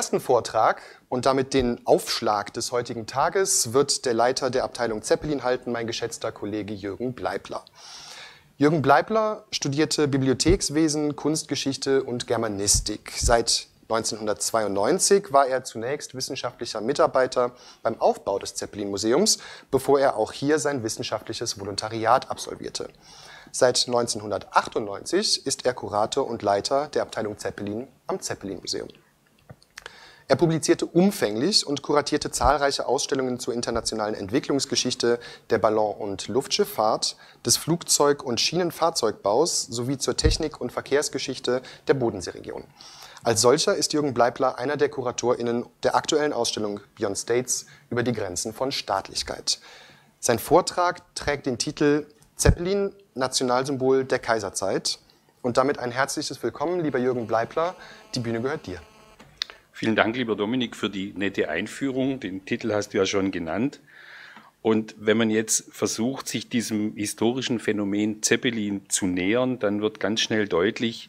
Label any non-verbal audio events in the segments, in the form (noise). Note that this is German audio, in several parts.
ersten Vortrag und damit den Aufschlag des heutigen Tages wird der Leiter der Abteilung Zeppelin halten, mein geschätzter Kollege Jürgen Bleibler. Jürgen Bleibler studierte Bibliothekswesen, Kunstgeschichte und Germanistik. Seit 1992 war er zunächst wissenschaftlicher Mitarbeiter beim Aufbau des Zeppelin-Museums, bevor er auch hier sein wissenschaftliches Volontariat absolvierte. Seit 1998 ist er Kurator und Leiter der Abteilung Zeppelin am Zeppelin-Museum. Er publizierte umfänglich und kuratierte zahlreiche Ausstellungen zur internationalen Entwicklungsgeschichte der Ballon- und Luftschifffahrt, des Flugzeug- und Schienenfahrzeugbaus sowie zur Technik- und Verkehrsgeschichte der Bodenseeregion. Als solcher ist Jürgen Bleibler einer der KuratorInnen der aktuellen Ausstellung Beyond States über die Grenzen von Staatlichkeit. Sein Vortrag trägt den Titel Zeppelin, Nationalsymbol der Kaiserzeit. Und damit ein herzliches Willkommen, lieber Jürgen Bleibler. Die Bühne gehört dir. Vielen Dank, lieber Dominik, für die nette Einführung. Den Titel hast du ja schon genannt. Und wenn man jetzt versucht, sich diesem historischen Phänomen Zeppelin zu nähern, dann wird ganz schnell deutlich,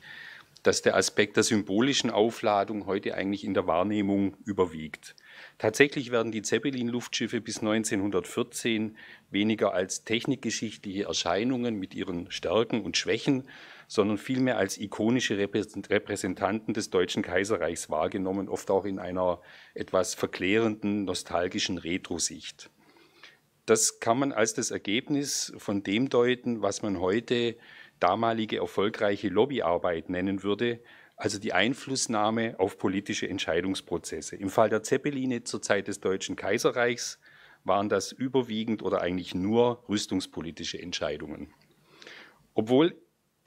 dass der Aspekt der symbolischen Aufladung heute eigentlich in der Wahrnehmung überwiegt. Tatsächlich werden die Zeppelin-Luftschiffe bis 1914 weniger als technikgeschichtliche Erscheinungen mit ihren Stärken und Schwächen, sondern vielmehr als ikonische Repräsentanten des Deutschen Kaiserreichs wahrgenommen, oft auch in einer etwas verklärenden, nostalgischen Retrosicht. Das kann man als das Ergebnis von dem deuten, was man heute damalige erfolgreiche Lobbyarbeit nennen würde, also die Einflussnahme auf politische Entscheidungsprozesse. Im Fall der Zeppeline zur Zeit des Deutschen Kaiserreichs waren das überwiegend oder eigentlich nur rüstungspolitische Entscheidungen. Obwohl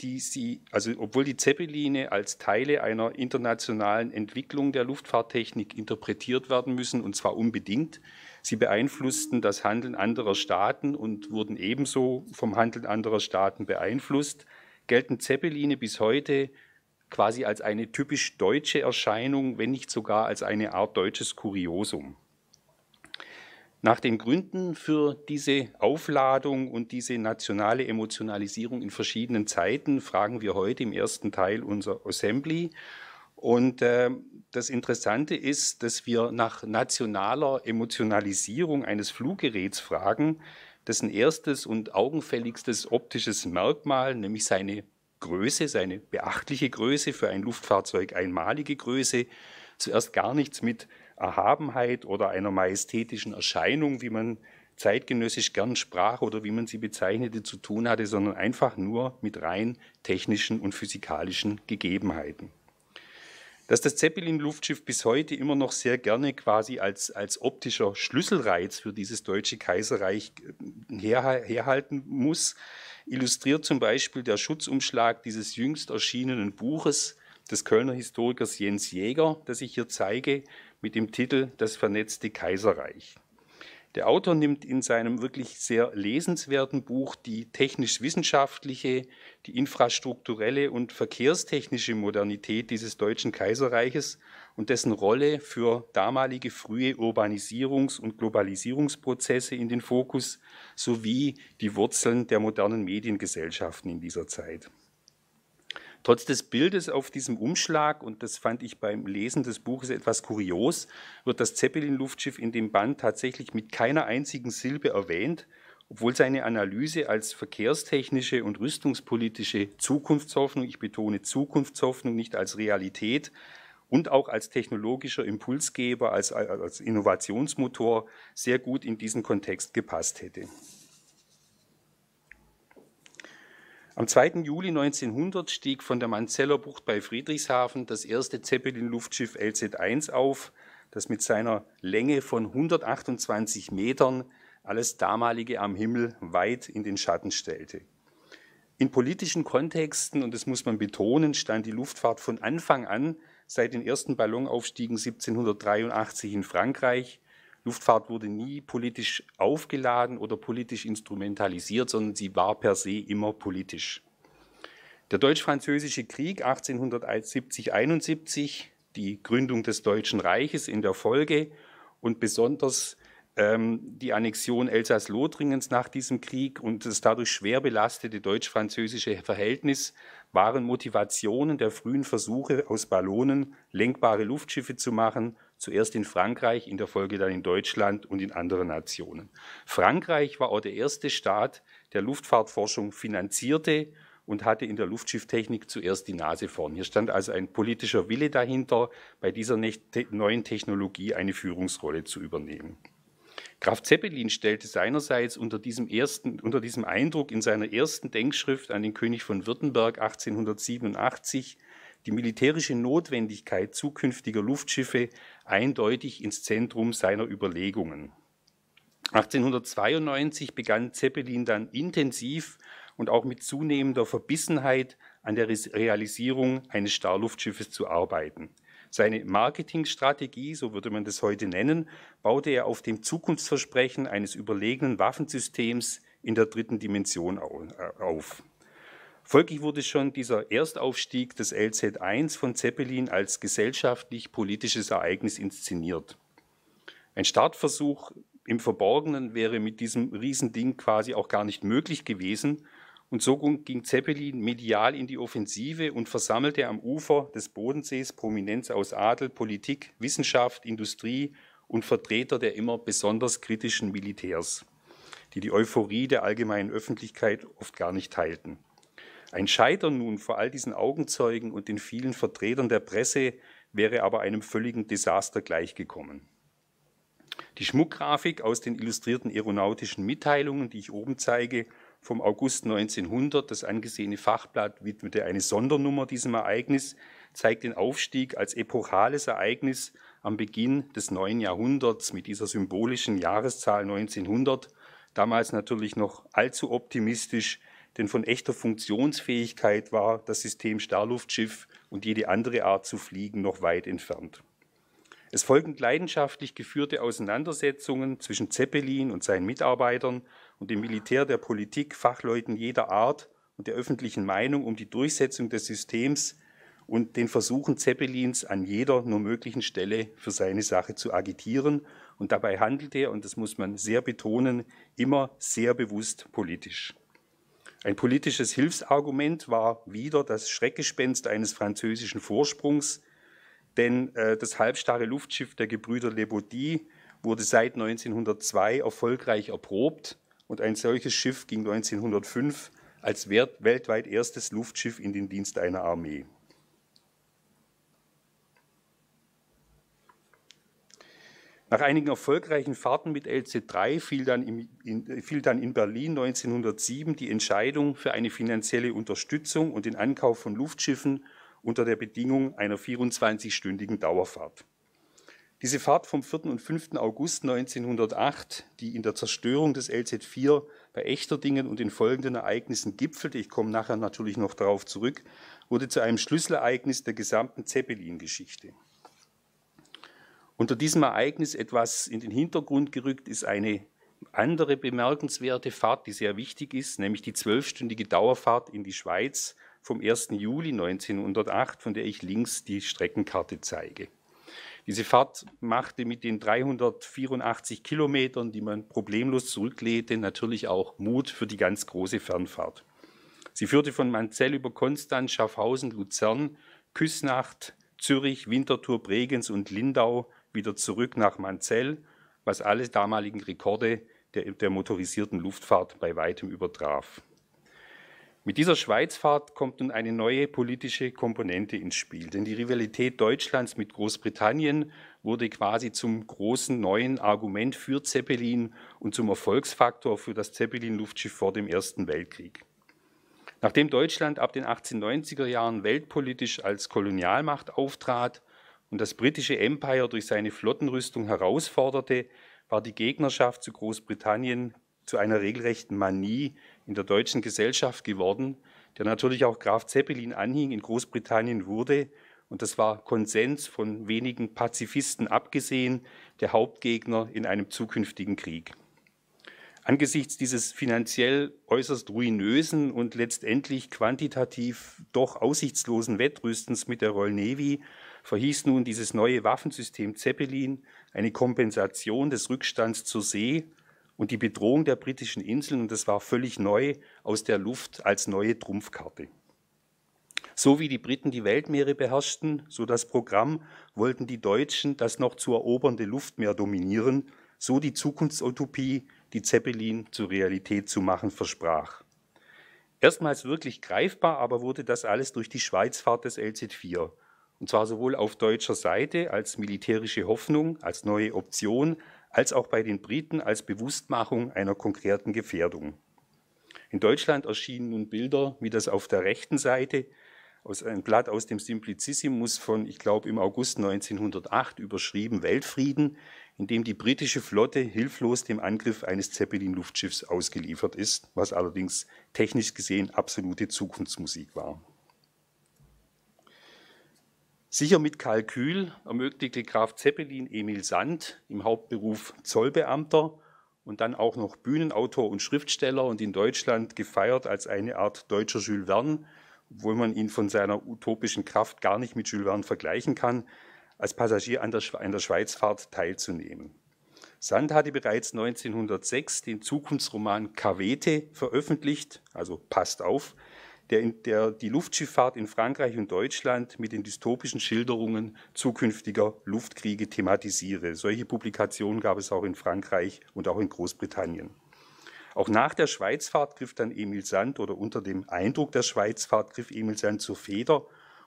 die sie, also obwohl die Zeppeline als Teile einer internationalen Entwicklung der Luftfahrttechnik interpretiert werden müssen, und zwar unbedingt, sie beeinflussten das Handeln anderer Staaten und wurden ebenso vom Handeln anderer Staaten beeinflusst, gelten Zeppeline bis heute quasi als eine typisch deutsche Erscheinung, wenn nicht sogar als eine Art deutsches Kuriosum. Nach den Gründen für diese Aufladung und diese nationale Emotionalisierung in verschiedenen Zeiten fragen wir heute im ersten Teil unser Assembly. Und äh, das Interessante ist, dass wir nach nationaler Emotionalisierung eines Fluggeräts fragen, dessen erstes und augenfälligstes optisches Merkmal, nämlich seine Größe, seine beachtliche Größe für ein Luftfahrzeug einmalige Größe, zuerst gar nichts mit Erhabenheit oder einer majestätischen Erscheinung, wie man zeitgenössisch gern sprach oder wie man sie bezeichnete, zu tun hatte, sondern einfach nur mit rein technischen und physikalischen Gegebenheiten. Dass das Zeppelin-Luftschiff bis heute immer noch sehr gerne quasi als, als optischer Schlüsselreiz für dieses deutsche Kaiserreich äh, her, herhalten muss, illustriert zum Beispiel der Schutzumschlag dieses jüngst erschienenen Buches des Kölner Historikers Jens Jäger, das ich hier zeige, mit dem Titel Das vernetzte Kaiserreich. Der Autor nimmt in seinem wirklich sehr lesenswerten Buch die technisch-wissenschaftliche, die infrastrukturelle und verkehrstechnische Modernität dieses deutschen Kaiserreiches und dessen Rolle für damalige frühe Urbanisierungs- und Globalisierungsprozesse in den Fokus sowie die Wurzeln der modernen Mediengesellschaften in dieser Zeit. Trotz des Bildes auf diesem Umschlag, und das fand ich beim Lesen des Buches etwas kurios, wird das Zeppelin-Luftschiff in dem Band tatsächlich mit keiner einzigen Silbe erwähnt, obwohl seine Analyse als verkehrstechnische und rüstungspolitische Zukunftshoffnung, ich betone Zukunftshoffnung, nicht als Realität, und auch als technologischer Impulsgeber, als, als Innovationsmotor sehr gut in diesen Kontext gepasst hätte. Am 2. Juli 1900 stieg von der Manzeller Bucht bei Friedrichshafen das erste Zeppelin-Luftschiff LZ-1 auf, das mit seiner Länge von 128 Metern alles damalige am Himmel weit in den Schatten stellte. In politischen Kontexten, und das muss man betonen, stand die Luftfahrt von Anfang an seit den ersten Ballonaufstiegen 1783 in Frankreich Luftfahrt wurde nie politisch aufgeladen oder politisch instrumentalisiert, sondern sie war per se immer politisch. Der deutsch-französische Krieg 1870-71, die Gründung des Deutschen Reiches in der Folge und besonders ähm, die Annexion Elsass-Lothringens nach diesem Krieg und das dadurch schwer belastete deutsch-französische Verhältnis waren Motivationen der frühen Versuche, aus Ballonen lenkbare Luftschiffe zu machen Zuerst in Frankreich, in der Folge dann in Deutschland und in anderen Nationen. Frankreich war auch der erste Staat, der Luftfahrtforschung finanzierte und hatte in der Luftschifftechnik zuerst die Nase vorn. Hier stand also ein politischer Wille dahinter, bei dieser neuen Technologie eine Führungsrolle zu übernehmen. Graf Zeppelin stellte seinerseits unter diesem, ersten, unter diesem Eindruck in seiner ersten Denkschrift an den König von Württemberg 1887 die militärische Notwendigkeit zukünftiger Luftschiffe eindeutig ins Zentrum seiner Überlegungen. 1892 begann Zeppelin dann intensiv und auch mit zunehmender Verbissenheit an der Realisierung eines Starluftschiffes zu arbeiten. Seine Marketingstrategie, so würde man das heute nennen, baute er auf dem Zukunftsversprechen eines überlegenen Waffensystems in der dritten Dimension äh, auf. Folglich wurde schon dieser Erstaufstieg des LZ1 von Zeppelin als gesellschaftlich-politisches Ereignis inszeniert. Ein Startversuch im Verborgenen wäre mit diesem Riesending quasi auch gar nicht möglich gewesen. Und so ging Zeppelin medial in die Offensive und versammelte am Ufer des Bodensees Prominenz aus Adel, Politik, Wissenschaft, Industrie und Vertreter der immer besonders kritischen Militärs, die die Euphorie der allgemeinen Öffentlichkeit oft gar nicht teilten. Ein Scheitern nun vor all diesen Augenzeugen und den vielen Vertretern der Presse wäre aber einem völligen Desaster gleichgekommen. Die Schmuckgrafik aus den illustrierten aeronautischen Mitteilungen, die ich oben zeige, vom August 1900, das angesehene Fachblatt widmete eine Sondernummer diesem Ereignis, zeigt den Aufstieg als epochales Ereignis am Beginn des neuen Jahrhunderts mit dieser symbolischen Jahreszahl 1900, damals natürlich noch allzu optimistisch denn von echter Funktionsfähigkeit war das System Starluftschiff und jede andere Art zu fliegen noch weit entfernt. Es folgten leidenschaftlich geführte Auseinandersetzungen zwischen Zeppelin und seinen Mitarbeitern und dem Militär der Politik, Fachleuten jeder Art und der öffentlichen Meinung um die Durchsetzung des Systems und den Versuchen Zeppelins an jeder nur möglichen Stelle für seine Sache zu agitieren. Und dabei handelt er, und das muss man sehr betonen, immer sehr bewusst politisch. Ein politisches Hilfsargument war wieder das Schreckgespenst eines französischen Vorsprungs, denn äh, das halbstarre Luftschiff der Gebrüder Lebaudy wurde seit 1902 erfolgreich erprobt und ein solches Schiff ging 1905 als weltweit erstes Luftschiff in den Dienst einer Armee. Nach einigen erfolgreichen Fahrten mit LC3 fiel dann, im, in, fiel dann, in, Berlin 1907 die Entscheidung für eine finanzielle Unterstützung und den Ankauf von Luftschiffen unter der Bedingung einer 24-stündigen Dauerfahrt. Diese Fahrt vom 4. und 5. August 1908, die in der Zerstörung des LZ4 bei Echterdingen und den folgenden Ereignissen gipfelte, ich komme nachher natürlich noch darauf zurück, wurde zu einem Schlüsselereignis der gesamten Zeppelin-Geschichte. Unter diesem Ereignis etwas in den Hintergrund gerückt ist eine andere bemerkenswerte Fahrt, die sehr wichtig ist, nämlich die zwölfstündige Dauerfahrt in die Schweiz vom 1. Juli 1908, von der ich links die Streckenkarte zeige. Diese Fahrt machte mit den 384 Kilometern, die man problemlos zurücklehte, natürlich auch Mut für die ganz große Fernfahrt. Sie führte von Manzell über Konstanz, Schaffhausen, Luzern, Küsnacht, Zürich, Winterthur, Bregenz und Lindau wieder zurück nach Manzell, was alle damaligen Rekorde der, der motorisierten Luftfahrt bei weitem übertraf. Mit dieser Schweizfahrt kommt nun eine neue politische Komponente ins Spiel, denn die Rivalität Deutschlands mit Großbritannien wurde quasi zum großen neuen Argument für Zeppelin und zum Erfolgsfaktor für das Zeppelin-Luftschiff vor dem Ersten Weltkrieg. Nachdem Deutschland ab den 1890er Jahren weltpolitisch als Kolonialmacht auftrat, und das britische Empire durch seine Flottenrüstung herausforderte, war die Gegnerschaft zu Großbritannien zu einer regelrechten Manie in der deutschen Gesellschaft geworden, der natürlich auch Graf Zeppelin anhing, in Großbritannien wurde, und das war Konsens von wenigen Pazifisten abgesehen, der Hauptgegner in einem zukünftigen Krieg. Angesichts dieses finanziell äußerst ruinösen und letztendlich quantitativ doch aussichtslosen Wettrüstens mit der Royal Navy verhieß nun dieses neue Waffensystem Zeppelin eine Kompensation des Rückstands zur See und die Bedrohung der britischen Inseln, und das war völlig neu, aus der Luft als neue Trumpfkarte. So wie die Briten die Weltmeere beherrschten, so das Programm, wollten die Deutschen das noch zu erobernde Luftmeer dominieren, so die Zukunftsutopie, die Zeppelin zur Realität zu machen versprach. Erstmals wirklich greifbar aber wurde das alles durch die Schweizfahrt des LZ4 und zwar sowohl auf deutscher Seite als militärische Hoffnung, als neue Option, als auch bei den Briten als Bewusstmachung einer konkreten Gefährdung. In Deutschland erschienen nun Bilder, wie das auf der rechten Seite, aus ein Blatt aus dem Simplicissimus von, ich glaube, im August 1908 überschrieben Weltfrieden, in dem die britische Flotte hilflos dem Angriff eines Zeppelin-Luftschiffs ausgeliefert ist, was allerdings technisch gesehen absolute Zukunftsmusik war. Sicher mit Kalkül ermöglichte Graf Zeppelin Emil Sand im Hauptberuf Zollbeamter und dann auch noch Bühnenautor und Schriftsteller und in Deutschland gefeiert als eine Art deutscher Jules Verne, obwohl man ihn von seiner utopischen Kraft gar nicht mit Jules Verne vergleichen kann, als Passagier an der, an der Schweizfahrt teilzunehmen. Sand hatte bereits 1906 den Zukunftsroman Cavete veröffentlicht, also passt auf, der, in, der die Luftschifffahrt in Frankreich und Deutschland mit den dystopischen Schilderungen zukünftiger Luftkriege thematisiere. Solche Publikationen gab es auch in Frankreich und auch in Großbritannien. Auch nach der Schweizfahrt griff dann Emil Sand oder unter dem Eindruck der Schweizfahrt griff Emil Sand zur Feder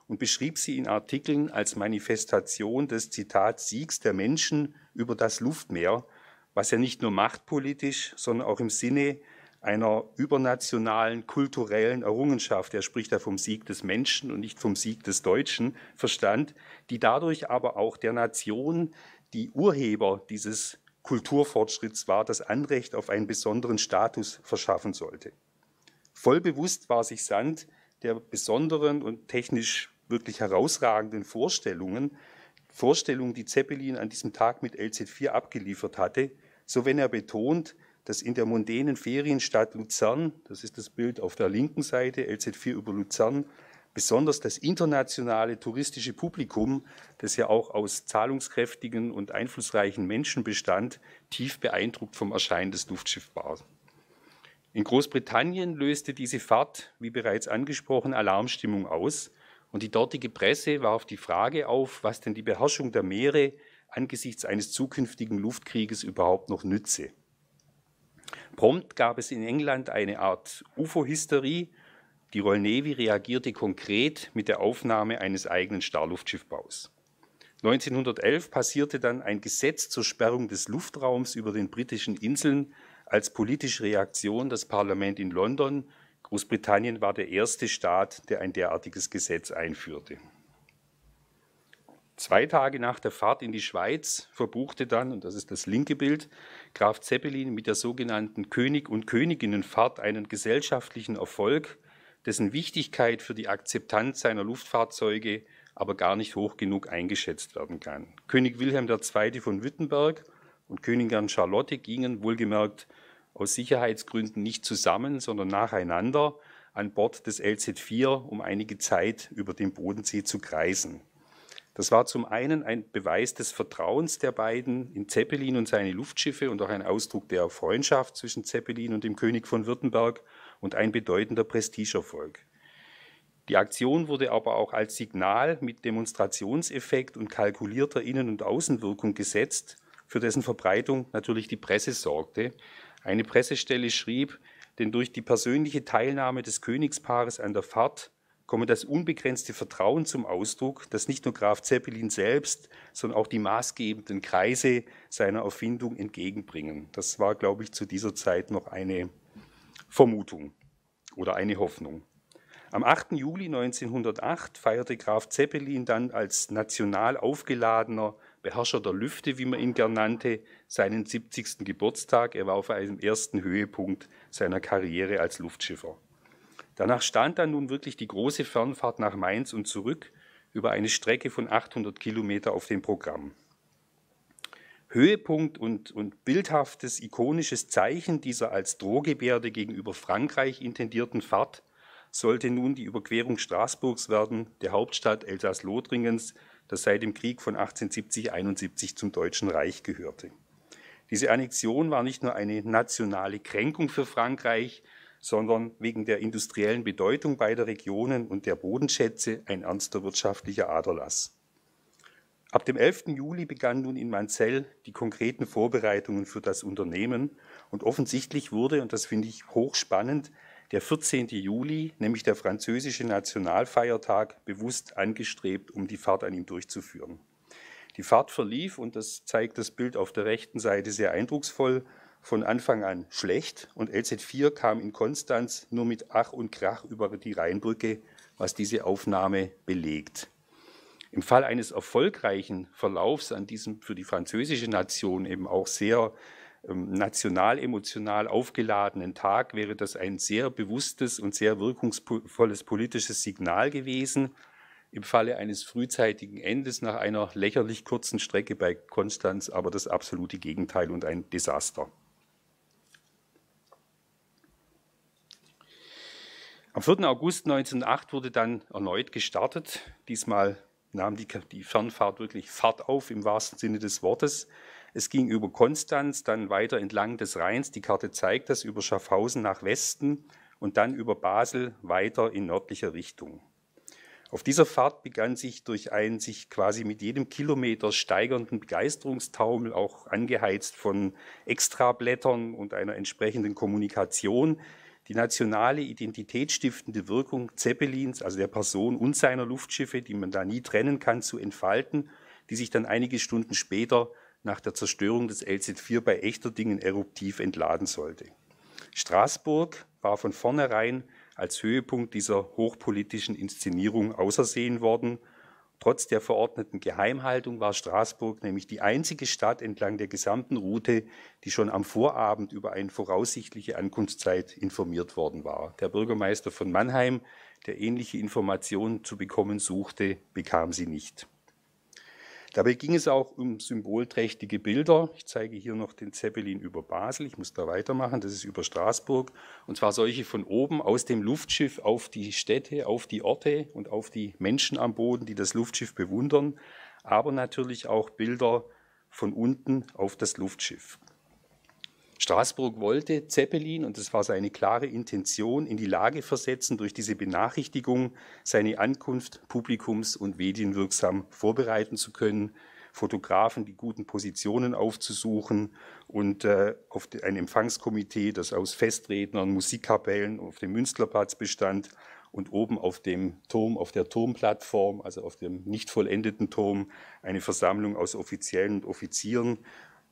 und beschrieb sie in Artikeln als Manifestation des Zitat Siegs der Menschen über das Luftmeer, was er nicht nur machtpolitisch, sondern auch im Sinne einer übernationalen kulturellen Errungenschaft, er spricht da vom Sieg des Menschen und nicht vom Sieg des Deutschen, verstand, die dadurch aber auch der Nation, die Urheber dieses Kulturfortschritts war, das Anrecht auf einen besonderen Status verschaffen sollte. Voll bewusst war sich Sand der besonderen und technisch wirklich herausragenden Vorstellungen, Vorstellungen, die Zeppelin an diesem Tag mit LZ4 abgeliefert hatte, so wenn er betont, dass in der mondänen Ferienstadt Luzern, das ist das Bild auf der linken Seite, LZ4 über Luzern, besonders das internationale touristische Publikum, das ja auch aus zahlungskräftigen und einflussreichen Menschen bestand, tief beeindruckt vom Erscheinen des Luftschiffs war. In Großbritannien löste diese Fahrt, wie bereits angesprochen, Alarmstimmung aus und die dortige Presse warf die Frage auf, was denn die Beherrschung der Meere angesichts eines zukünftigen Luftkrieges überhaupt noch nütze. Prompt gab es in England eine Art UFO-Hysterie. Die Royal Navy reagierte konkret mit der Aufnahme eines eigenen Starluftschiffbaus. 1911 passierte dann ein Gesetz zur Sperrung des Luftraums über den britischen Inseln als politische Reaktion das Parlament in London. Großbritannien war der erste Staat, der ein derartiges Gesetz einführte. Zwei Tage nach der Fahrt in die Schweiz verbuchte dann, und das ist das linke Bild, Graf Zeppelin mit der sogenannten König- und Königinnenfahrt einen gesellschaftlichen Erfolg, dessen Wichtigkeit für die Akzeptanz seiner Luftfahrzeuge aber gar nicht hoch genug eingeschätzt werden kann. König Wilhelm II. von Wittenberg und Königin Charlotte gingen wohlgemerkt aus Sicherheitsgründen nicht zusammen, sondern nacheinander an Bord des LZ-4, um einige Zeit über den Bodensee zu kreisen. Das war zum einen ein Beweis des Vertrauens der beiden in Zeppelin und seine Luftschiffe und auch ein Ausdruck der Freundschaft zwischen Zeppelin und dem König von Württemberg und ein bedeutender Prestigeerfolg. Die Aktion wurde aber auch als Signal mit Demonstrationseffekt und kalkulierter Innen- und Außenwirkung gesetzt, für dessen Verbreitung natürlich die Presse sorgte. Eine Pressestelle schrieb, denn durch die persönliche Teilnahme des Königspaares an der Fahrt komme das unbegrenzte Vertrauen zum Ausdruck, das nicht nur Graf Zeppelin selbst, sondern auch die maßgebenden Kreise seiner Erfindung entgegenbringen. Das war, glaube ich, zu dieser Zeit noch eine Vermutung oder eine Hoffnung. Am 8. Juli 1908 feierte Graf Zeppelin dann als national aufgeladener Beherrscher der Lüfte, wie man ihn gern nannte, seinen 70. Geburtstag. Er war auf einem ersten Höhepunkt seiner Karriere als Luftschiffer. Danach stand dann nun wirklich die große Fernfahrt nach Mainz und zurück über eine Strecke von 800 Kilometer auf dem Programm. Höhepunkt und, und bildhaftes, ikonisches Zeichen dieser als Drohgebärde gegenüber Frankreich intendierten Fahrt sollte nun die Überquerung Straßburgs werden, der Hauptstadt Elsass-Lothringens, das seit dem Krieg von 1870-71 zum Deutschen Reich gehörte. Diese Annexion war nicht nur eine nationale Kränkung für Frankreich, sondern wegen der industriellen Bedeutung beider Regionen und der Bodenschätze ein ernster wirtschaftlicher Aderlass. Ab dem 11. Juli begannen nun in Manzell die konkreten Vorbereitungen für das Unternehmen und offensichtlich wurde, und das finde ich hochspannend, der 14. Juli, nämlich der französische Nationalfeiertag, bewusst angestrebt, um die Fahrt an ihm durchzuführen. Die Fahrt verlief, und das zeigt das Bild auf der rechten Seite sehr eindrucksvoll, von Anfang an schlecht und LZ4 kam in Konstanz nur mit Ach und Krach über die Rheinbrücke, was diese Aufnahme belegt. Im Fall eines erfolgreichen Verlaufs an diesem für die französische Nation eben auch sehr ähm, national-emotional aufgeladenen Tag wäre das ein sehr bewusstes und sehr wirkungsvolles politisches Signal gewesen. Im Falle eines frühzeitigen Endes nach einer lächerlich kurzen Strecke bei Konstanz aber das absolute Gegenteil und ein Desaster. Am 4. August 1908 wurde dann erneut gestartet. Diesmal nahm die, die Fernfahrt wirklich Fahrt auf im wahrsten Sinne des Wortes. Es ging über Konstanz, dann weiter entlang des Rheins. Die Karte zeigt das über Schaffhausen nach Westen und dann über Basel weiter in nördlicher Richtung. Auf dieser Fahrt begann sich durch einen sich quasi mit jedem Kilometer steigernden Begeisterungstaumel, auch angeheizt von Extrablättern und einer entsprechenden Kommunikation, die nationale identitätsstiftende Wirkung Zeppelins, also der Person und seiner Luftschiffe, die man da nie trennen kann, zu entfalten, die sich dann einige Stunden später nach der Zerstörung des LZ-4 bei Echterdingen eruptiv entladen sollte. Straßburg war von vornherein als Höhepunkt dieser hochpolitischen Inszenierung ausersehen worden – Trotz der verordneten Geheimhaltung war Straßburg nämlich die einzige Stadt entlang der gesamten Route, die schon am Vorabend über eine voraussichtliche Ankunftszeit informiert worden war. Der Bürgermeister von Mannheim, der ähnliche Informationen zu bekommen suchte, bekam sie nicht. Dabei ging es auch um symbolträchtige Bilder. Ich zeige hier noch den Zeppelin über Basel. Ich muss da weitermachen. Das ist über Straßburg. Und zwar solche von oben aus dem Luftschiff auf die Städte, auf die Orte und auf die Menschen am Boden, die das Luftschiff bewundern. Aber natürlich auch Bilder von unten auf das Luftschiff. Straßburg wollte Zeppelin, und das war seine klare Intention, in die Lage versetzen, durch diese Benachrichtigung seine Ankunft publikums- und medienwirksam vorbereiten zu können, Fotografen die guten Positionen aufzusuchen und äh, auf ein Empfangskomitee, das aus Festrednern, Musikkapellen auf dem Münsterplatz bestand und oben auf dem Turm, auf der Turmplattform, also auf dem nicht vollendeten Turm, eine Versammlung aus Offiziellen und Offizieren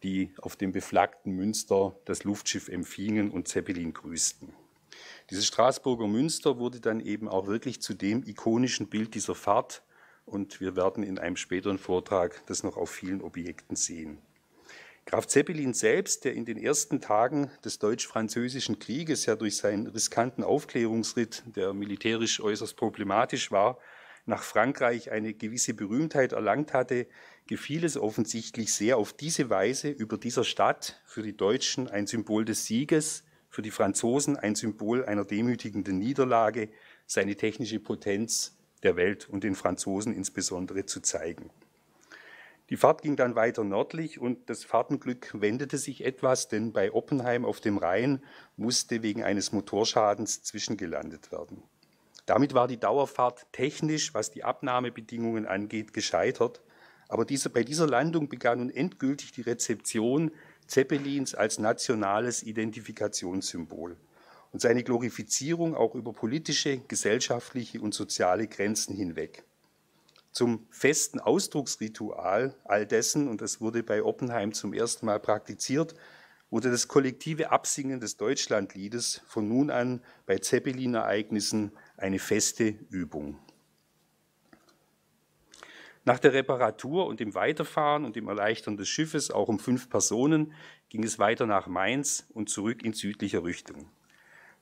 die auf dem beflaggten Münster das Luftschiff empfingen und Zeppelin grüßten. Dieses Straßburger Münster wurde dann eben auch wirklich zu dem ikonischen Bild dieser Fahrt und wir werden in einem späteren Vortrag das noch auf vielen Objekten sehen. Graf Zeppelin selbst, der in den ersten Tagen des deutsch-französischen Krieges ja durch seinen riskanten Aufklärungsritt, der militärisch äußerst problematisch war, nach Frankreich eine gewisse Berühmtheit erlangt hatte, gefiel es offensichtlich sehr, auf diese Weise über dieser Stadt für die Deutschen ein Symbol des Sieges, für die Franzosen ein Symbol einer demütigenden Niederlage, seine technische Potenz der Welt und den Franzosen insbesondere zu zeigen. Die Fahrt ging dann weiter nördlich und das Fahrtenglück wendete sich etwas, denn bei Oppenheim auf dem Rhein musste wegen eines Motorschadens zwischengelandet werden. Damit war die Dauerfahrt technisch, was die Abnahmebedingungen angeht, gescheitert. Aber diese, bei dieser Landung begann nun endgültig die Rezeption Zeppelins als nationales Identifikationssymbol und seine Glorifizierung auch über politische, gesellschaftliche und soziale Grenzen hinweg. Zum festen Ausdrucksritual all dessen, und das wurde bei Oppenheim zum ersten Mal praktiziert, wurde das kollektive Absingen des Deutschlandliedes von nun an bei Zeppelin-Ereignissen eine feste Übung. Nach der Reparatur und dem Weiterfahren und dem Erleichtern des Schiffes, auch um fünf Personen, ging es weiter nach Mainz und zurück in südlicher Richtung.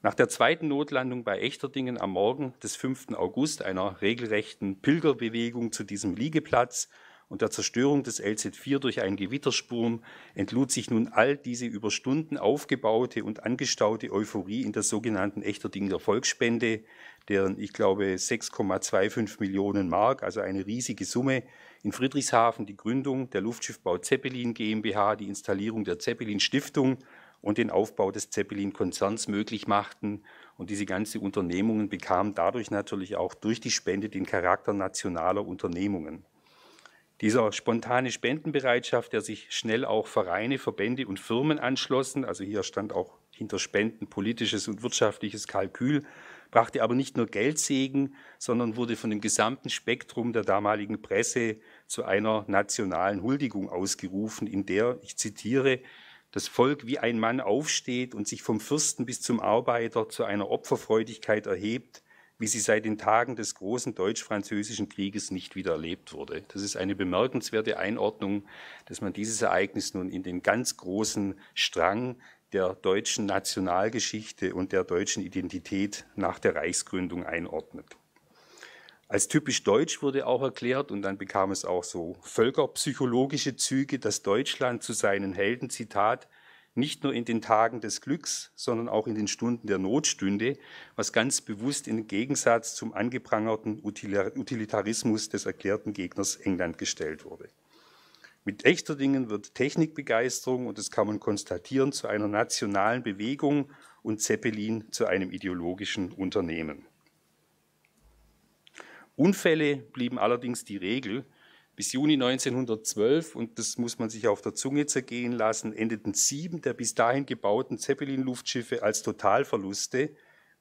Nach der zweiten Notlandung bei Echterdingen am Morgen des 5. August, einer regelrechten Pilgerbewegung zu diesem Liegeplatz, und der Zerstörung des LZ4 durch einen Gewittersturm entlud sich nun all diese über Stunden aufgebaute und angestaute Euphorie in der sogenannten Echterdinger Volksspende, deren ich glaube 6,25 Millionen Mark, also eine riesige Summe, in Friedrichshafen die Gründung der Luftschiffbau Zeppelin GmbH, die Installierung der Zeppelin Stiftung und den Aufbau des Zeppelin-Konzerns möglich machten. Und diese ganze Unternehmungen bekamen dadurch natürlich auch durch die Spende den Charakter nationaler Unternehmungen. Dieser spontane Spendenbereitschaft, der sich schnell auch Vereine, Verbände und Firmen anschlossen, also hier stand auch hinter Spenden politisches und wirtschaftliches Kalkül, brachte aber nicht nur Geldsegen, sondern wurde von dem gesamten Spektrum der damaligen Presse zu einer nationalen Huldigung ausgerufen, in der, ich zitiere, das Volk wie ein Mann aufsteht und sich vom Fürsten bis zum Arbeiter zu einer Opferfreudigkeit erhebt, wie sie seit den Tagen des großen deutsch-französischen Krieges nicht wieder erlebt wurde. Das ist eine bemerkenswerte Einordnung, dass man dieses Ereignis nun in den ganz großen Strang der deutschen Nationalgeschichte und der deutschen Identität nach der Reichsgründung einordnet. Als typisch deutsch wurde auch erklärt, und dann bekam es auch so völkerpsychologische Züge, dass Deutschland zu seinen Helden, Zitat, nicht nur in den Tagen des Glücks, sondern auch in den Stunden der Notstünde, was ganz bewusst in Gegensatz zum angeprangerten Utilitarismus des erklärten Gegners England gestellt wurde. Mit echter Dingen wird Technikbegeisterung, und das kann man konstatieren, zu einer nationalen Bewegung und Zeppelin zu einem ideologischen Unternehmen. Unfälle blieben allerdings die Regel, bis Juni 1912, und das muss man sich auf der Zunge zergehen lassen, endeten sieben der bis dahin gebauten Zeppelin-Luftschiffe als Totalverluste,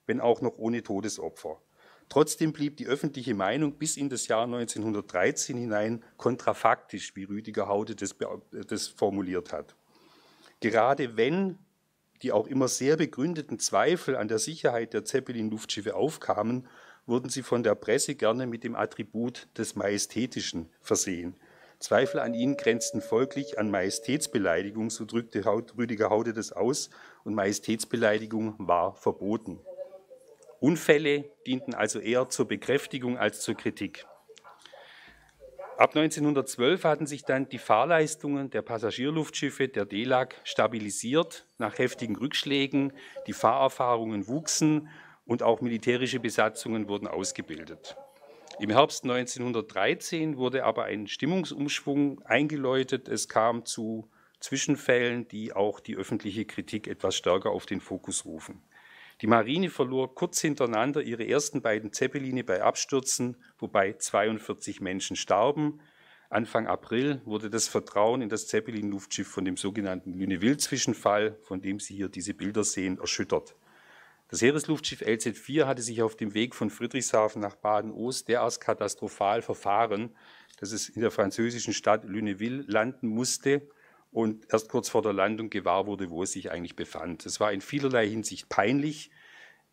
wenn auch noch ohne Todesopfer. Trotzdem blieb die öffentliche Meinung bis in das Jahr 1913 hinein kontrafaktisch, wie Rüdiger Haude das, das formuliert hat. Gerade wenn die auch immer sehr begründeten Zweifel an der Sicherheit der Zeppelin-Luftschiffe aufkamen, wurden sie von der Presse gerne mit dem Attribut des Majestätischen versehen. Zweifel an ihnen grenzten folglich an Majestätsbeleidigung, so drückte Rüdiger Haude das aus, und Majestätsbeleidigung war verboten. Unfälle dienten also eher zur Bekräftigung als zur Kritik. Ab 1912 hatten sich dann die Fahrleistungen der Passagierluftschiffe der DELAG stabilisiert nach heftigen Rückschlägen. Die Fahrerfahrungen wuchsen und auch militärische Besatzungen wurden ausgebildet. Im Herbst 1913 wurde aber ein Stimmungsumschwung eingeläutet. Es kam zu Zwischenfällen, die auch die öffentliche Kritik etwas stärker auf den Fokus rufen. Die Marine verlor kurz hintereinander ihre ersten beiden Zeppeline bei Abstürzen, wobei 42 Menschen starben. Anfang April wurde das Vertrauen in das Zeppelin-Luftschiff von dem sogenannten lüneville zwischenfall von dem Sie hier diese Bilder sehen, erschüttert. Das Heeresluftschiff LZ4 hatte sich auf dem Weg von Friedrichshafen nach Baden-Ost derart katastrophal verfahren, dass es in der französischen Stadt Lüneville landen musste und erst kurz vor der Landung gewahr wurde, wo es sich eigentlich befand. Es war in vielerlei Hinsicht peinlich.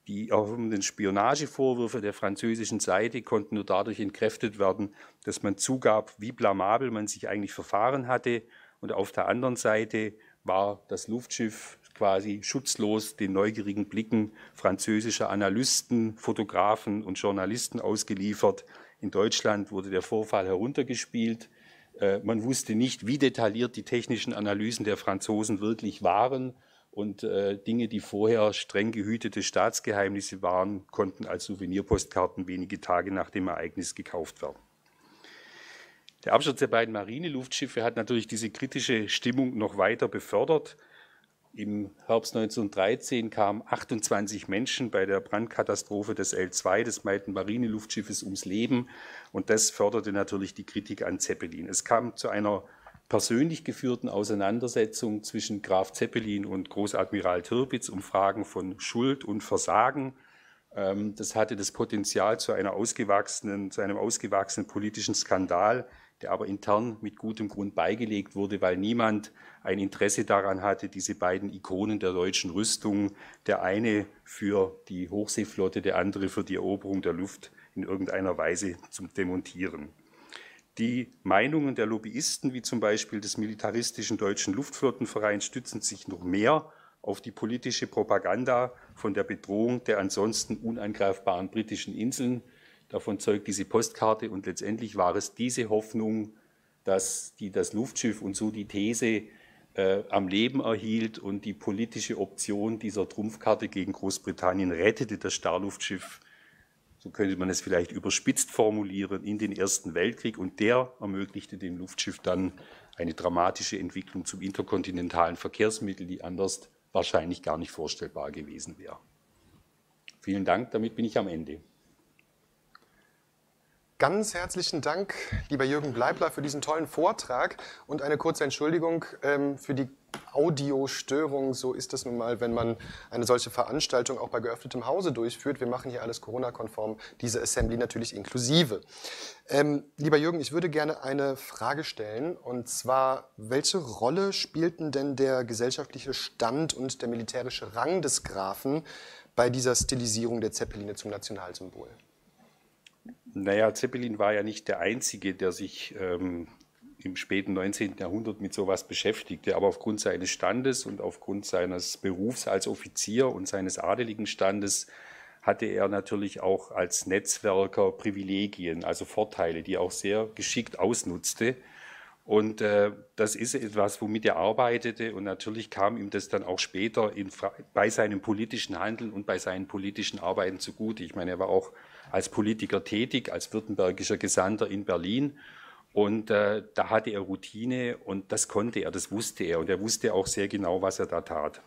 Die erhobenen Spionagevorwürfe der französischen Seite konnten nur dadurch entkräftet werden, dass man zugab, wie blamabel man sich eigentlich verfahren hatte. Und auf der anderen Seite war das Luftschiff quasi schutzlos den neugierigen Blicken französischer Analysten, Fotografen und Journalisten ausgeliefert. In Deutschland wurde der Vorfall heruntergespielt. Äh, man wusste nicht, wie detailliert die technischen Analysen der Franzosen wirklich waren. Und äh, Dinge, die vorher streng gehütete Staatsgeheimnisse waren, konnten als Souvenirpostkarten wenige Tage nach dem Ereignis gekauft werden. Der Absturz der beiden Marineluftschiffe hat natürlich diese kritische Stimmung noch weiter befördert. Im Herbst 1913 kamen 28 Menschen bei der Brandkatastrophe des L2 des Malten Marineluftschiffes ums Leben und das förderte natürlich die Kritik an Zeppelin. Es kam zu einer persönlich geführten Auseinandersetzung zwischen Graf Zeppelin und Großadmiral Tirpitz um Fragen von Schuld und Versagen. Ähm, das hatte das Potenzial zu, einer ausgewachsenen, zu einem ausgewachsenen politischen Skandal, der aber intern mit gutem Grund beigelegt wurde, weil niemand ein Interesse daran hatte, diese beiden Ikonen der deutschen Rüstung, der eine für die Hochseeflotte, der andere für die Eroberung der Luft, in irgendeiner Weise zu demontieren. Die Meinungen der Lobbyisten, wie zum Beispiel des militaristischen Deutschen Luftflottenvereins, stützen sich noch mehr auf die politische Propaganda von der Bedrohung der ansonsten unangreifbaren britischen Inseln. Davon zeugt diese Postkarte und letztendlich war es diese Hoffnung, dass die das Luftschiff und so die These äh, am Leben erhielt und die politische Option dieser Trumpfkarte gegen Großbritannien rettete das Starluftschiff, so könnte man es vielleicht überspitzt formulieren, in den Ersten Weltkrieg und der ermöglichte dem Luftschiff dann eine dramatische Entwicklung zum interkontinentalen Verkehrsmittel, die anders wahrscheinlich gar nicht vorstellbar gewesen wäre. Vielen Dank, damit bin ich am Ende. Ganz herzlichen Dank, lieber Jürgen Bleibler, für diesen tollen Vortrag und eine kurze Entschuldigung ähm, für die Audiostörung. So ist das nun mal, wenn man eine solche Veranstaltung auch bei geöffnetem Hause durchführt. Wir machen hier alles Corona-konform, diese Assembly natürlich inklusive. Ähm, lieber Jürgen, ich würde gerne eine Frage stellen und zwar, welche Rolle spielten denn der gesellschaftliche Stand und der militärische Rang des Grafen bei dieser Stilisierung der Zeppeline zum Nationalsymbol? Naja, Zeppelin war ja nicht der Einzige, der sich ähm, im späten 19. Jahrhundert mit sowas beschäftigte, aber aufgrund seines Standes und aufgrund seines Berufs als Offizier und seines adeligen Standes hatte er natürlich auch als Netzwerker Privilegien, also Vorteile, die er auch sehr geschickt ausnutzte. Und äh, das ist etwas, womit er arbeitete. Und natürlich kam ihm das dann auch später in, bei seinem politischen Handeln und bei seinen politischen Arbeiten zugute. Ich meine, er war auch als Politiker tätig, als württembergischer Gesandter in Berlin. Und äh, da hatte er Routine und das konnte er, das wusste er. Und er wusste auch sehr genau, was er da tat.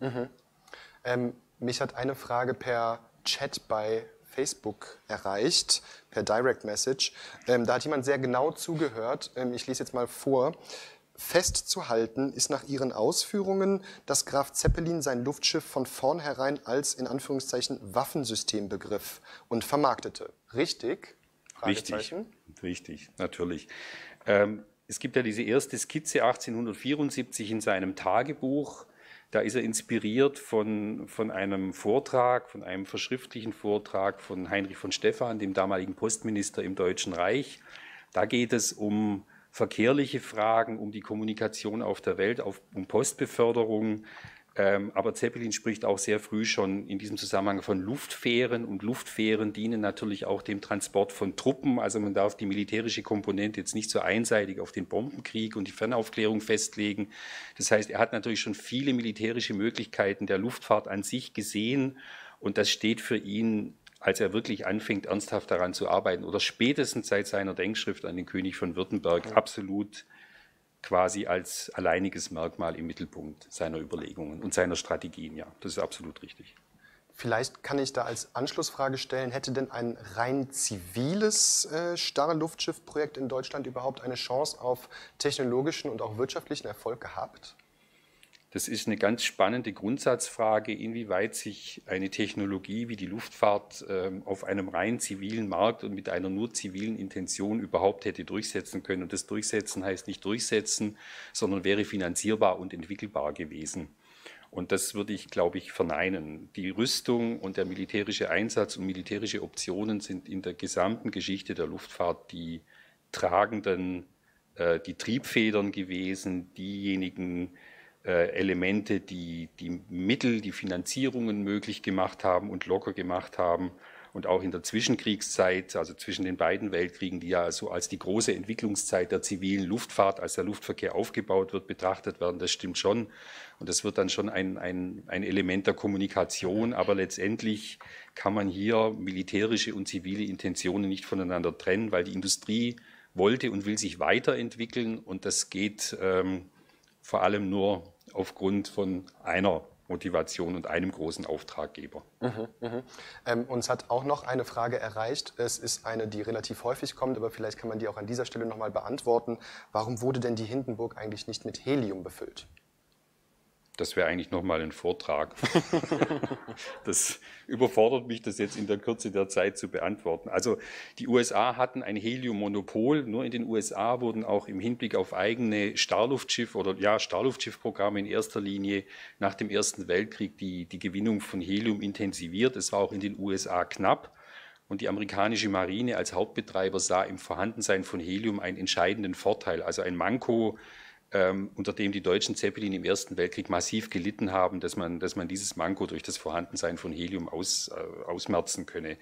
Mhm. Ähm, mich hat eine Frage per Chat bei Facebook erreicht, per Direct Message. Ähm, da hat jemand sehr genau zugehört. Ähm, ich lese jetzt mal vor. Festzuhalten ist nach ihren Ausführungen, dass Graf Zeppelin sein Luftschiff von vornherein als in Anführungszeichen Waffensystem begriff und vermarktete. Richtig? Richtig, richtig, natürlich. Ähm, es gibt ja diese erste Skizze 1874 in seinem Tagebuch. Da ist er inspiriert von, von einem Vortrag, von einem verschriftlichen Vortrag von Heinrich von Stephan, dem damaligen Postminister im Deutschen Reich. Da geht es um verkehrliche Fragen, um die Kommunikation auf der Welt, auf, um Postbeförderung. Ähm, aber Zeppelin spricht auch sehr früh schon in diesem Zusammenhang von Luftfähren und Luftfähren dienen natürlich auch dem Transport von Truppen. Also man darf die militärische Komponente jetzt nicht so einseitig auf den Bombenkrieg und die Fernaufklärung festlegen. Das heißt, er hat natürlich schon viele militärische Möglichkeiten der Luftfahrt an sich gesehen und das steht für ihn als er wirklich anfängt, ernsthaft daran zu arbeiten oder spätestens seit seiner Denkschrift an den König von Württemberg ja. absolut quasi als alleiniges Merkmal im Mittelpunkt seiner Überlegungen und seiner Strategien. Ja, das ist absolut richtig. Vielleicht kann ich da als Anschlussfrage stellen, hätte denn ein rein ziviles äh, starre Luftschiffprojekt in Deutschland überhaupt eine Chance auf technologischen und auch wirtschaftlichen Erfolg gehabt? Das ist eine ganz spannende Grundsatzfrage, inwieweit sich eine Technologie wie die Luftfahrt ähm, auf einem rein zivilen Markt und mit einer nur zivilen Intention überhaupt hätte durchsetzen können. Und das Durchsetzen heißt nicht durchsetzen, sondern wäre finanzierbar und entwickelbar gewesen. Und das würde ich, glaube ich, verneinen. Die Rüstung und der militärische Einsatz und militärische Optionen sind in der gesamten Geschichte der Luftfahrt die tragenden, äh, die Triebfedern gewesen, diejenigen, äh, Elemente, die die Mittel, die Finanzierungen möglich gemacht haben und locker gemacht haben. Und auch in der Zwischenkriegszeit, also zwischen den beiden Weltkriegen, die ja so als die große Entwicklungszeit der zivilen Luftfahrt, als der Luftverkehr aufgebaut wird, betrachtet werden, das stimmt schon. Und das wird dann schon ein, ein, ein Element der Kommunikation. Aber letztendlich kann man hier militärische und zivile Intentionen nicht voneinander trennen, weil die Industrie wollte und will sich weiterentwickeln. Und das geht ähm, vor allem nur aufgrund von einer Motivation und einem großen Auftraggeber. Mhm, mh. ähm, uns hat auch noch eine Frage erreicht. Es ist eine, die relativ häufig kommt, aber vielleicht kann man die auch an dieser Stelle nochmal beantworten. Warum wurde denn die Hindenburg eigentlich nicht mit Helium befüllt? Das wäre eigentlich nochmal ein Vortrag. (laughs) das überfordert mich, das jetzt in der Kürze der Zeit zu beantworten. Also die USA hatten ein Heliummonopol. Nur in den USA wurden auch im Hinblick auf eigene Starluftschiff- oder ja, Starluftschiffprogramme in erster Linie nach dem Ersten Weltkrieg die, die Gewinnung von Helium intensiviert. Es war auch in den USA knapp. Und die amerikanische Marine als Hauptbetreiber sah im Vorhandensein von Helium einen entscheidenden Vorteil, also ein Manko ähm, unter dem die deutschen Zeppelin im Ersten Weltkrieg massiv gelitten haben, dass man, dass man dieses Manko durch das Vorhandensein von Helium aus, äh, ausmerzen könne.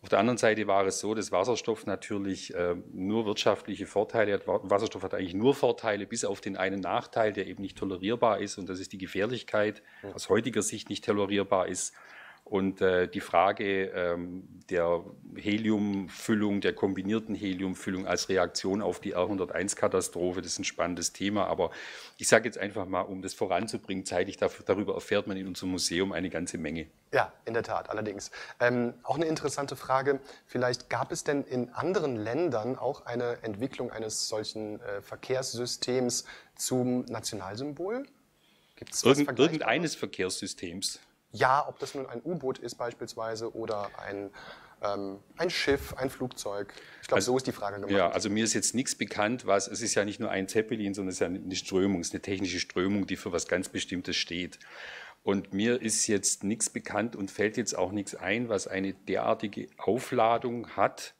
Auf der anderen Seite war es so, dass Wasserstoff natürlich äh, nur wirtschaftliche Vorteile hat. Wasserstoff hat eigentlich nur Vorteile, bis auf den einen Nachteil, der eben nicht tolerierbar ist, und das ist die Gefährlichkeit, aus heutiger Sicht nicht tolerierbar ist. Und äh, die Frage ähm, der Heliumfüllung, der kombinierten Heliumfüllung als Reaktion auf die R101-Katastrophe, das ist ein spannendes Thema. Aber ich sage jetzt einfach mal, um das voranzubringen, zeitlich dafür, darüber erfährt man in unserem Museum eine ganze Menge. Ja, in der Tat, allerdings. Ähm, auch eine interessante Frage, vielleicht gab es denn in anderen Ländern auch eine Entwicklung eines solchen äh, Verkehrssystems zum Nationalsymbol? Gibt's Irgend, irgendeines Verkehrssystems. Ja, ob das nun ein U-Boot ist beispielsweise oder ein ähm, ein Schiff, ein Flugzeug? Ich glaube, also, so ist die Frage gemeint. Ja, also mir ist jetzt nichts bekannt, was, es ist ja nicht nur ein Zeppelin, sondern es ist ja eine Strömung, es ist eine technische Strömung, die für was ganz Bestimmtes steht. Und mir ist jetzt nichts bekannt und fällt jetzt auch nichts ein, was eine derartige Aufladung hat,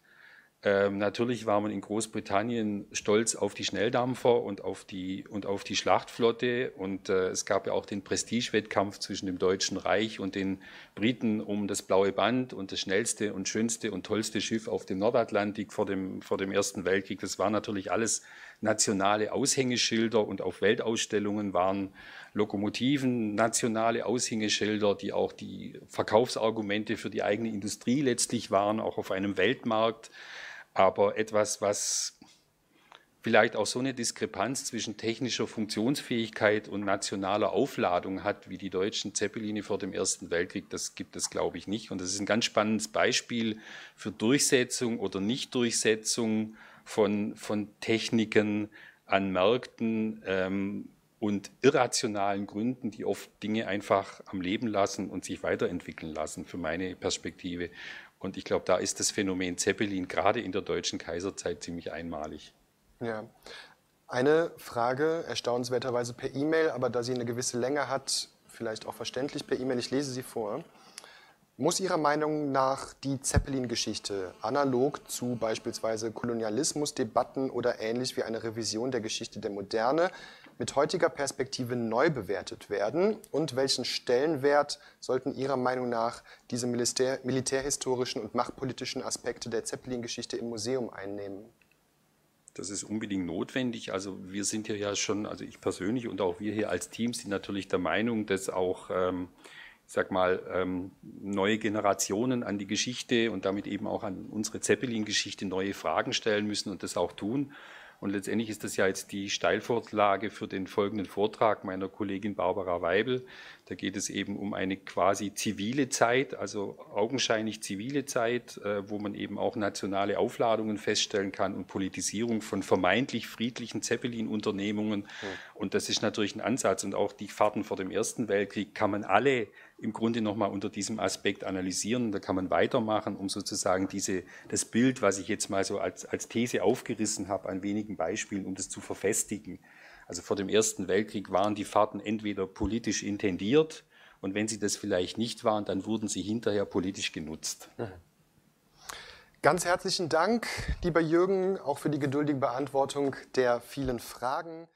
ähm, natürlich war man in Großbritannien stolz auf die Schnelldampfer und auf die, und auf die Schlachtflotte. Und äh, es gab ja auch den Prestigewettkampf zwischen dem Deutschen Reich und den Briten um das blaue Band und das schnellste und schönste und tollste Schiff auf dem Nordatlantik vor dem, vor dem Ersten Weltkrieg. Das waren natürlich alles nationale Aushängeschilder und auf Weltausstellungen waren Lokomotiven nationale Aushängeschilder, die auch die Verkaufsargumente für die eigene Industrie letztlich waren, auch auf einem Weltmarkt aber etwas, was vielleicht auch so eine Diskrepanz zwischen technischer Funktionsfähigkeit und nationaler Aufladung hat, wie die deutschen Zeppeline vor dem Ersten Weltkrieg, das gibt es, glaube ich, nicht. Und das ist ein ganz spannendes Beispiel für Durchsetzung oder Nichtdurchsetzung von, von Techniken an Märkten ähm, und irrationalen Gründen, die oft Dinge einfach am Leben lassen und sich weiterentwickeln lassen, für meine Perspektive. Und ich glaube, da ist das Phänomen Zeppelin gerade in der deutschen Kaiserzeit ziemlich einmalig. Ja. Eine Frage, erstaunenswerterweise per E-Mail, aber da sie eine gewisse Länge hat, vielleicht auch verständlich per E-Mail, ich lese sie vor. Muss Ihrer Meinung nach die Zeppelin-Geschichte analog zu beispielsweise Kolonialismusdebatten oder ähnlich wie eine Revision der Geschichte der Moderne mit heutiger Perspektive neu bewertet werden? Und welchen Stellenwert sollten Ihrer Meinung nach diese militär, militärhistorischen und machtpolitischen Aspekte der Zeppelin-Geschichte im Museum einnehmen? Das ist unbedingt notwendig. Also wir sind hier ja schon, also ich persönlich und auch wir hier als Team sind natürlich der Meinung, dass auch, ähm, ich sag mal, ähm, neue Generationen an die Geschichte und damit eben auch an unsere Zeppelin-Geschichte neue Fragen stellen müssen und das auch tun. Und letztendlich ist das ja jetzt die Steilvorlage für den folgenden Vortrag meiner Kollegin Barbara Weibel, da geht es eben um eine quasi zivile Zeit, also augenscheinlich zivile Zeit, äh, wo man eben auch nationale Aufladungen feststellen kann und Politisierung von vermeintlich friedlichen Zeppelin-Unternehmungen. Hm. Und das ist natürlich ein Ansatz. Und auch die Fahrten vor dem Ersten Weltkrieg kann man alle im Grunde nochmal unter diesem Aspekt analysieren. Da kann man weitermachen, um sozusagen diese, das Bild, was ich jetzt mal so als, als These aufgerissen habe, an wenigen Beispielen, um das zu verfestigen. Also vor dem Ersten Weltkrieg waren die Fahrten entweder politisch intendiert und wenn sie das vielleicht nicht waren, dann wurden sie hinterher politisch genutzt. Mhm. Ganz herzlichen Dank, lieber Jürgen, auch für die geduldige Beantwortung der vielen Fragen.